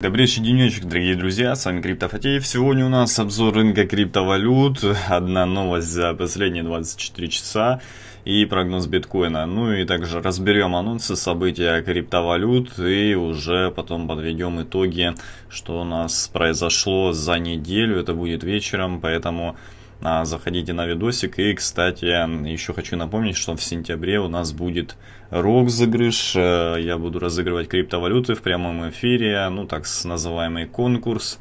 Добрейший денечек, дорогие друзья, с вами Криптофатеев. Сегодня у нас обзор рынка криптовалют, одна новость за последние 24 часа и прогноз биткоина. Ну и также разберем анонсы, события криптовалют и уже потом подведем итоги, что у нас произошло за неделю. Это будет вечером, поэтому а, заходите на видосик. И, кстати, еще хочу напомнить, что в сентябре у нас будет розыгрыш. Э, я буду разыгрывать криптовалюты в прямом эфире, ну так называемый конкурс.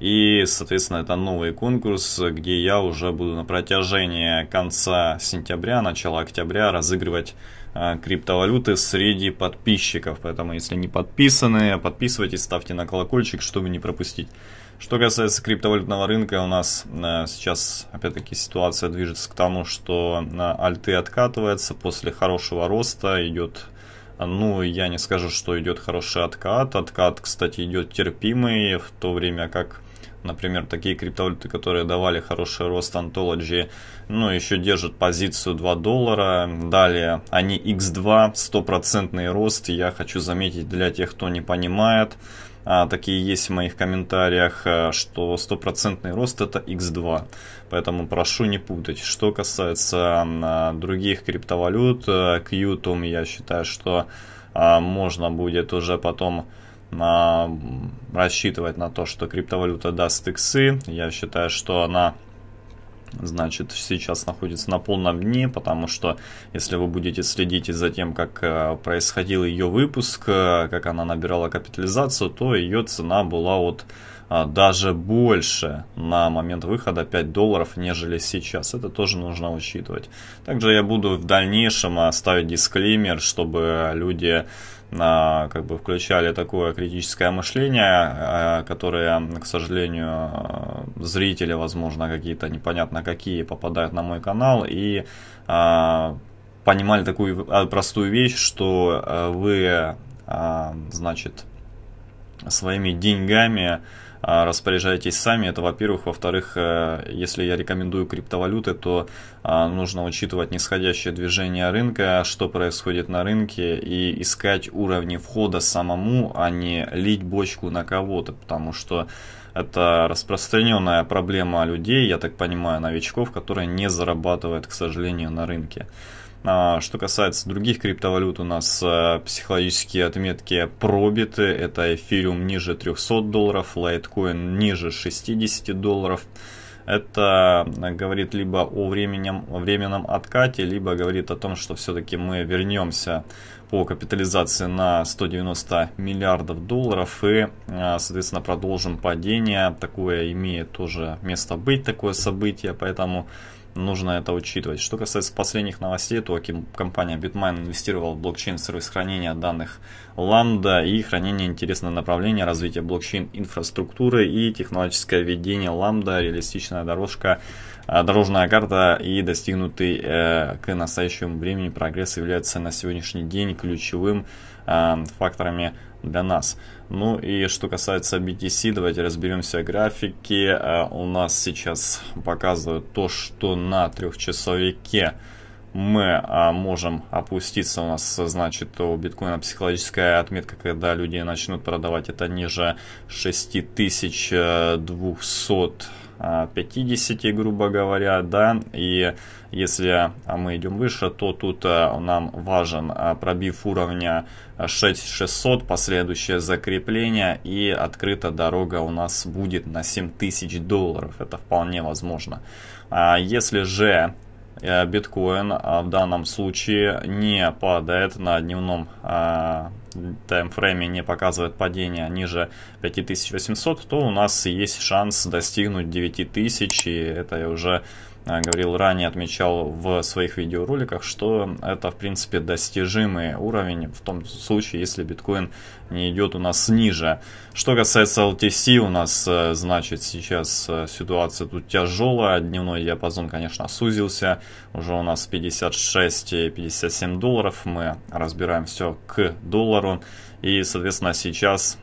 И, соответственно, это новый конкурс, где я уже буду на протяжении конца сентября, начала октября разыгрывать э, криптовалюты среди подписчиков. Поэтому, если не подписаны, подписывайтесь, ставьте на колокольчик, чтобы не пропустить. Что касается криптовалютного рынка, у нас э, сейчас опять-таки ситуация движется к тому, что э, альты откатываются после хорошего роста, идет э, ну, я не скажу, что идет хороший откат. Откат, кстати, идет терпимый, в то время как, например, такие криптовалюты, которые давали хороший рост Anthology, ну, еще держат позицию 2 доллара. Далее, они X2, стопроцентный рост, я хочу заметить для тех, кто не понимает. А, такие есть в моих комментариях, э, что стопроцентный рост это X2. Поэтому прошу не путать. Что касается а, других криптовалют, к э, Qtum я считаю, что а, можно будет уже потом рассчитывать на то, что криптовалюта даст иксы. Я считаю, что она значит, сейчас находится на полном дне, потому что если вы будете следить за тем, как э, происходил ее выпуск, э, как она набирала капитализацию, то ее цена была от а, даже больше на момент выхода 5 долларов, нежели сейчас. Это тоже нужно учитывать. Также я буду в дальнейшем а, ставить дисклеймер, чтобы люди а, как бы включали такое критическое мышление, которое, к сожалению, зрители, возможно, какие-то непонятно какие попадают на мой канал и понимали такую простую вещь, что вы, значит, своими деньгами а, распоряжайтесь сами. Это, во-первых. Во-вторых, э, если я рекомендую криптовалюты, то а, нужно учитывать нисходящее движение рынка, что происходит на рынке, и искать уровни входа самому, а не лить бочку на кого-то, потому что это распространенная проблема людей, я так понимаю, новичков, которые не зарабатывают, к сожалению, на рынке. А, что касается других криптовалют, у нас э, психологические отметки пробиты. Это эфириум ниже 300 долларов, лайткоин ниже 60 долларов. Это э, говорит либо о временем, временном откате, либо говорит о том, что все-таки мы вернемся по капитализации на 190 миллиардов долларов и, э, соответственно, продолжим падение. Такое имеет тоже место быть, такое событие, поэтому нужно это учитывать. Что касается последних новостей, то компания Bitmain инвестировала в блокчейн-сервис хранения данных Lambda и хранение интересного направления развития блокчейн-инфраструктуры и технологическое ведение Lambda, реалистичная дорожка, а, дорожная карта и достигнутый э, к настоящему времени прогресс являются на сегодняшний день ключевым э, факторами для нас. Ну и что касается BTC, давайте разберемся графики. Э, у нас сейчас показывают то, что на трехчасовике мы э, можем опуститься. У нас, значит, у биткоина психологическая отметка, когда люди начнут продавать, это ниже 6250, грубо говоря, да, и если а, мы идем выше, то тут а, нам важен а, пробив уровня 6600, последующее закрепление и открыта дорога у нас будет на 7000 долларов. Это вполне возможно. Если же э, биткоин в данном случае не падает на дневном таймфрейме не показывает падение ниже 5800, то у нас есть шанс достигнуть 9000, и это уже Э, говорил ранее, отмечал в своих видеороликах, что это в принципе достижимый уровень в том случае, если биткоин не идет у нас ниже. Что касается LTC, у нас э, значит сейчас э, ситуация тут тяжелая, дневной диапазон конечно сузился, уже у нас 56-57 долларов, мы разбираем все к доллару и соответственно сейчас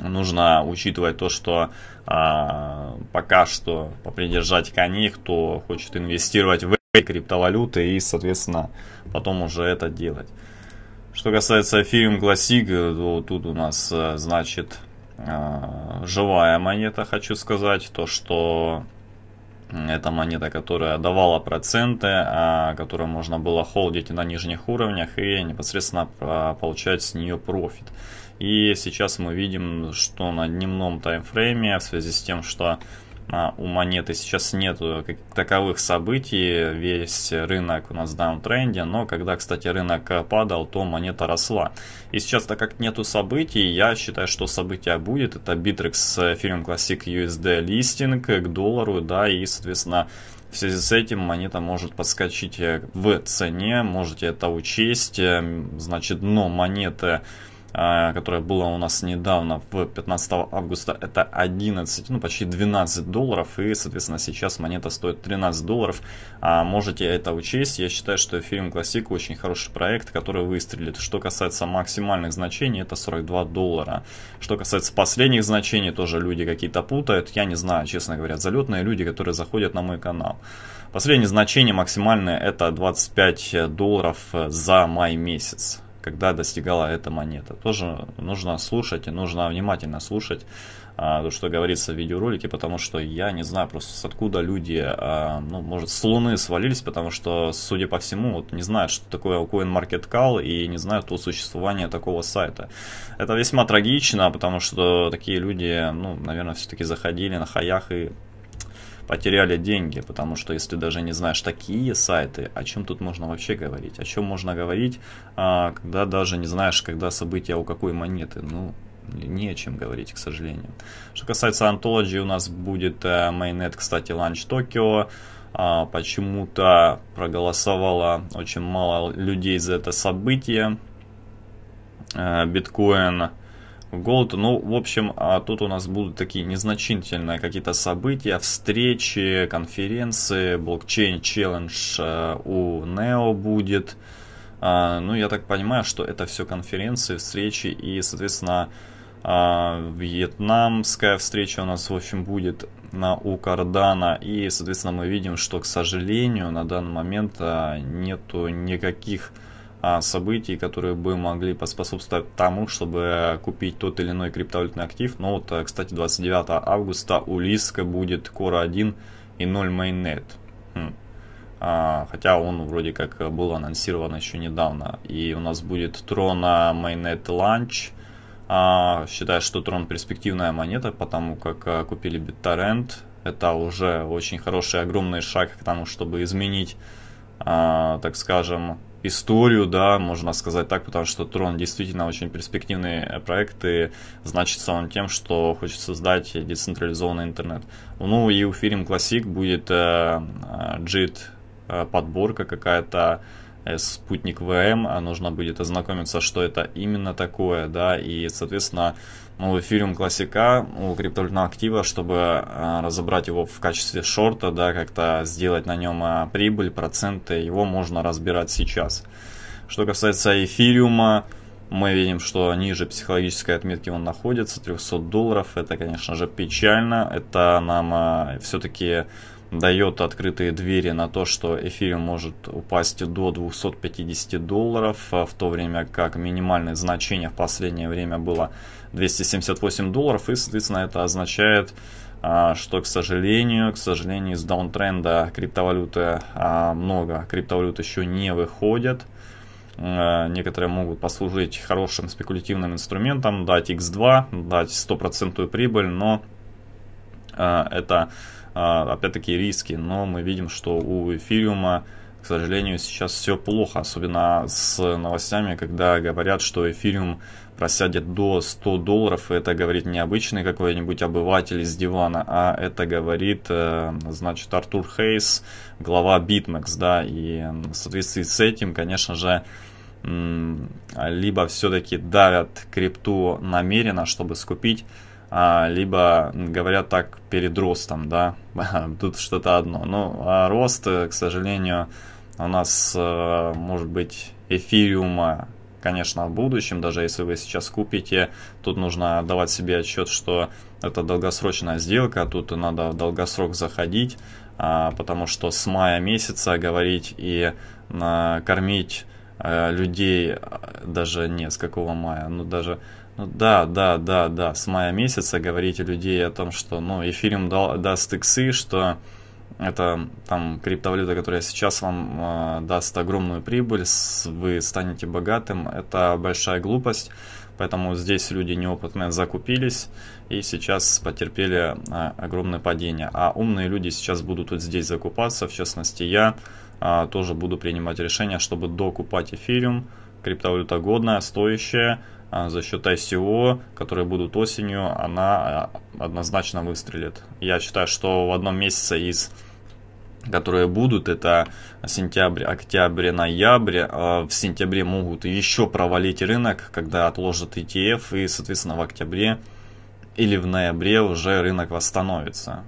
нужно учитывать то, что а, пока что попридержать коней, кто хочет инвестировать в криптовалюты и, соответственно, потом уже это делать. Что касается Ethereum Classic, то тут у нас, э, значит, э, живая монета, хочу сказать, то, что это монета, которая давала проценты, а которую можно было холдить на нижних уровнях и непосредственно а, получать с нее профит. И сейчас мы видим, что на дневном таймфрейме, в связи с тем, что а, у монеты сейчас нет э, таковых событий, весь рынок у нас в даунтренде, но когда, кстати, рынок э, падал, то монета росла. И сейчас, так как нету событий, я считаю, что событие будет. Это Bittrex Ethereum Classic USD листинг к доллару, да, и, соответственно, в связи с этим монета может подскочить э, в цене, можете это учесть. Значит, но монеты а, которая была у нас недавно, в 15 августа, это 11, ну почти 12 долларов, и, соответственно, сейчас монета стоит 13 долларов. А можете это учесть, я считаю, что Ethereum Classic очень хороший проект, который выстрелит. Что касается максимальных значений, это 42 доллара. Что касается последних значений, тоже люди какие-то путают, я не знаю, честно говоря, залетные люди, которые заходят на мой канал. Последнее значение максимальное это 25 долларов за май месяц когда достигала эта монета. Тоже нужно слушать и нужно внимательно слушать а, то, что говорится в видеоролике, потому что я не знаю просто с откуда люди, а, ну, может, с луны свалились, потому что, судя по всему, вот, не знают, что такое CoinMarketCal и не знают о существовании такого сайта. Это весьма трагично, потому что такие люди, ну, наверное, все-таки заходили на хаях и потеряли деньги, потому что если даже не знаешь такие сайты, о чем тут можно вообще говорить? О чем можно говорить, а, когда даже не знаешь, когда события у какой монеты? Ну, не о чем говорить, к сожалению. Что касается антологии, у нас будет Mainnet, э, кстати, ланч Токио. А, почему-то проголосовало очень мало людей за это событие. Э, биткоин Голд, Ну, в общем, а тут у нас будут такие незначительные какие-то события, встречи, конференции, блокчейн-челлендж э, у Нео будет. А, ну, я так понимаю, что это все конференции, встречи и, соответственно, а, вьетнамская встреча у нас, в общем, будет на, у Кардана. И, соответственно, мы видим, что, к сожалению, на данный момент а, нету никаких а, событий, которые бы могли поспособствовать тому, чтобы купить тот или иной криптовалютный актив. Но вот, э, кстати, 29 августа у Лиска будет Core 1 и 0 Mainnet. Хм. А, хотя он вроде как был анонсирован еще недавно. И у нас будет Трона Mainnet Launch. А, считаю, что Трон перспективная монета, потому как э, купили BitTorrent. Это уже очень хороший, огромный шаг к тому, чтобы изменить, а, так скажем, историю, да, можно сказать так, потому что Трон действительно очень перспективный э, проект и значится он тем, что хочет создать децентрализованный интернет. Ну и у Ethereum Classic будет э, JIT э, э, подборка какая-то Э, спутник ВМ, а нужно будет ознакомиться, что это именно такое, да, и, соответственно, ну, эфириум классика у криптовалютного актива, чтобы э, разобрать его в качестве шорта, да, как-то сделать на нем э, прибыль, проценты, его можно разбирать сейчас. Что касается эфириума, мы видим, что ниже психологической отметки он находится, 300 долларов. Это, конечно же, печально. Это нам все-таки дает открытые двери на то, что эфириум может упасть до 250 долларов, а в то время как минимальное значение в последнее время было 278 долларов, и, соответственно, это означает, а, что, к сожалению, к сожалению, из даунтренда криптовалюты а, много, криптовалют еще не выходят, некоторые могут послужить хорошим спекулятивным инструментом, дать x2, дать стопроцентную прибыль, но это а, опять-таки риски, но мы видим, что у эфириума, к сожалению, сейчас все плохо, особенно с новостями, когда говорят, что эфириум просядет до 100 долларов, это говорит не обычный какой-нибудь обыватель из дивана, а это говорит, э, значит, Артур Хейс, глава BitMEX, да, и в соответствии с этим, конечно же, либо все-таки давят крипту намеренно, чтобы скупить а, либо говорят так перед ростом, да, тут что-то одно. Но ну, а рост, э, к сожалению, у нас э, может быть эфириума, конечно, в будущем, даже если вы сейчас купите, тут нужно давать себе отчет, что это долгосрочная сделка, тут надо в долгосрок заходить, а, потому что с мая месяца говорить и а, кормить э, людей а, даже не с какого мая, ну даже ну, да, да, да, да. С мая месяца говорите людей о том, что ну, эфириум дал, даст иксы, что это там криптовалюта, которая сейчас вам э, даст огромную прибыль, с, вы станете богатым, это большая глупость. Поэтому здесь люди неопытные закупились и сейчас потерпели э, а, огромное падение. А умные люди сейчас будут вот здесь закупаться. В частности, я э, тоже буду принимать решение, чтобы докупать эфириум, криптовалюта годная, стоящая, а, за счет ICO, которые будут осенью, она а, однозначно выстрелит. Я считаю, что в одном месяце из которые будут, это сентябрь, октябрь, ноябрь. А, в сентябре могут еще провалить рынок, когда отложат ETF, и, соответственно, в октябре или в ноябре уже рынок восстановится.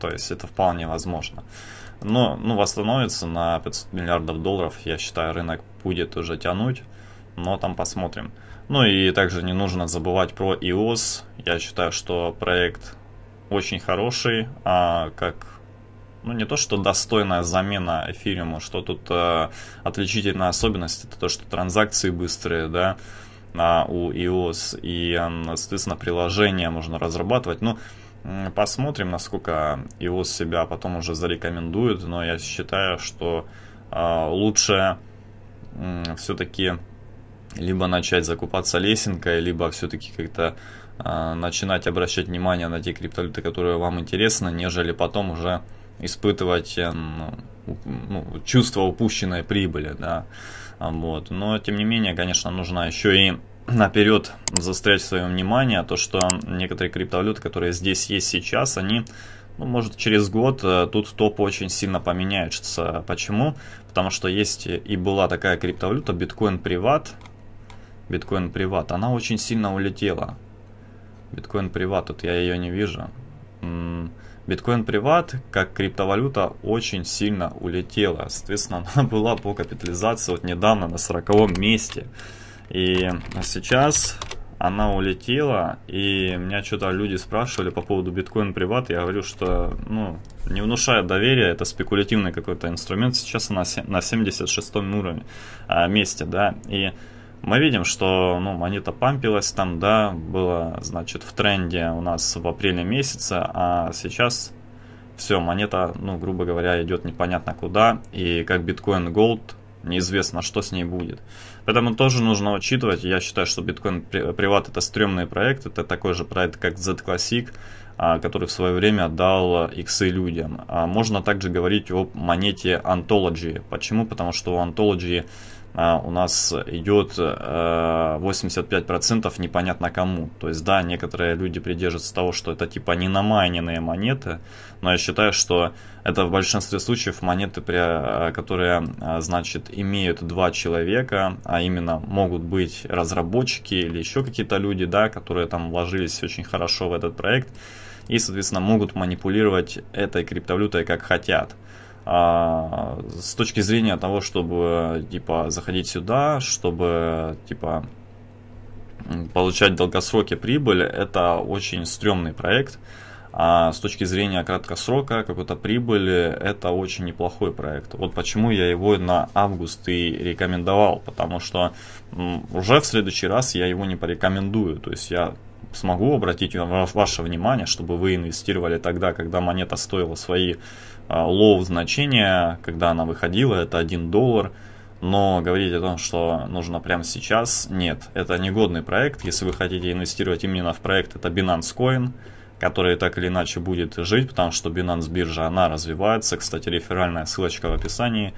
То есть это вполне возможно. Но ну, восстановится на 500 миллиардов долларов, я считаю, рынок будет уже тянуть, но там посмотрим. Ну и также не нужно забывать про EOS. Я считаю, что проект очень хороший, а как ну не то, что достойная замена эфириуму, что тут а, отличительная особенность, это то, что транзакции быстрые, да, а, у EOS, и, соответственно, приложение можно разрабатывать. Ну, Посмотрим, насколько его себя потом уже зарекомендует, но я считаю, что а, лучше все-таки либо начать закупаться лесенкой, либо все-таки как-то а, начинать обращать внимание на те криптовалюты, которые вам интересны, нежели потом уже испытывать ну, чувство упущенной прибыли, да, вот. Но, тем не менее, конечно, нужна еще и наперед застрять в своем внимании, а то что некоторые криптовалюты, которые здесь есть сейчас, они ну, может, через год э, тут топ очень сильно поменяется. Почему? Потому что есть и была такая криптовалюта bitcoin privat bitcoin privat Она очень сильно улетела. bitcoin privat тут я ее не вижу. bitcoin privat как криптовалюта, очень сильно улетела. Соответственно, она была по капитализации вот недавно на 40 месте. И сейчас она улетела, и меня что-то люди спрашивали по поводу биткоин приват, я говорю, что ну, не внушает доверия, это спекулятивный какой-то инструмент, сейчас она на 76 уровне, а, месте, да, и мы видим, что ну, монета пампилась там, да, было, значит, в тренде у нас в апреле месяце, а сейчас все, монета, ну, грубо говоря, идет непонятно куда, и как биткоин голд неизвестно, что с ней будет. Поэтому тоже нужно учитывать, я считаю, что биткоин приват это стрёмный проект, это такой же проект, как Z Classic, а, который в свое время дал иксы людям. А можно также говорить о монете Anthology. Почему? Потому что у Anthology а у нас идет 85% э, непонятно кому. То есть, да, некоторые люди придерживаются того, что это типа не намайненные монеты, но я считаю, что это в большинстве случаев монеты, э, которые, э, значит, имеют два человека, а именно могут быть разработчики или еще какие-то люди, да, которые там вложились очень хорошо в этот проект и, соответственно, могут манипулировать этой криптовалютой как хотят а, с точки зрения того, чтобы, типа, заходить сюда, чтобы, типа, получать долгосроки прибыль, это очень стрёмный проект. А с точки зрения краткосрока, какой-то прибыли, это очень неплохой проект. Вот почему я его на август и рекомендовал, потому что уже в следующий раз я его не порекомендую. То есть я смогу обратить ваше внимание, чтобы вы инвестировали тогда, когда монета стоила свои а, лоу значения, когда она выходила, это 1 доллар. Но говорить о том, что нужно прямо сейчас, нет. Это негодный проект. Если вы хотите инвестировать именно в проект, это Binance Coin, который так или иначе будет жить, потому что Binance биржа, она развивается. Кстати, реферальная ссылочка в описании.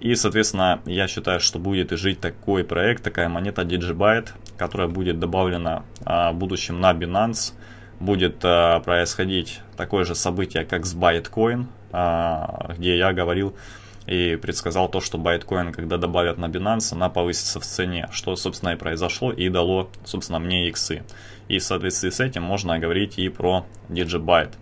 И, соответственно, я считаю, что будет и жить такой проект, такая монета Digibyte, которая будет добавлена а, в будущем на Binance. Будет а, происходить такое же событие, как с Bytecoin, а, где я говорил и предсказал то, что Bytecoin, когда добавят на Binance, она повысится в цене, что, собственно, и произошло и дало, собственно, мне иксы. И в соответствии с этим можно говорить и про Digibyte.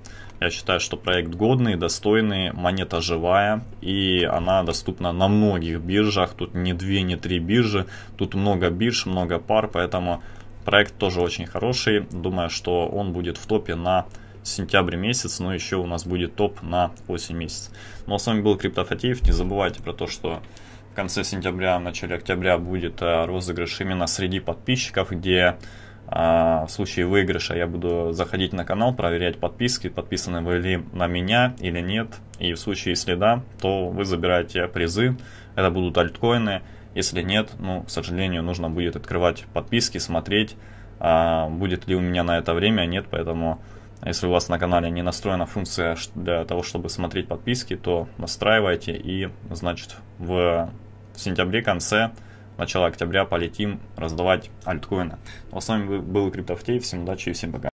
Я считаю, что проект годный, достойный, монета живая, и она доступна на многих биржах. Тут не две, не три биржи, тут много бирж, много пар, поэтому проект тоже очень хороший. Думаю, что он будет в топе на сентябрь месяц, но еще у нас будет топ на 8 месяц. Ну а с вами был Криптофатеев. Не забывайте про то, что в конце сентября, в начале октября будет э, розыгрыш именно среди подписчиков, где а в случае выигрыша я буду заходить на канал, проверять подписки, подписаны вы ли на меня или нет. И в случае, если да, то вы забираете призы. Это будут альткоины. Если нет, ну, к сожалению, нужно будет открывать подписки, смотреть, а будет ли у меня на это время, а нет. Поэтому, если у вас на канале не настроена функция для того, чтобы смотреть подписки, то настраивайте и, значит, в сентябре конце начала октября полетим раздавать альткоины. Ну а с вами был Криптофтей, всем удачи и всем пока.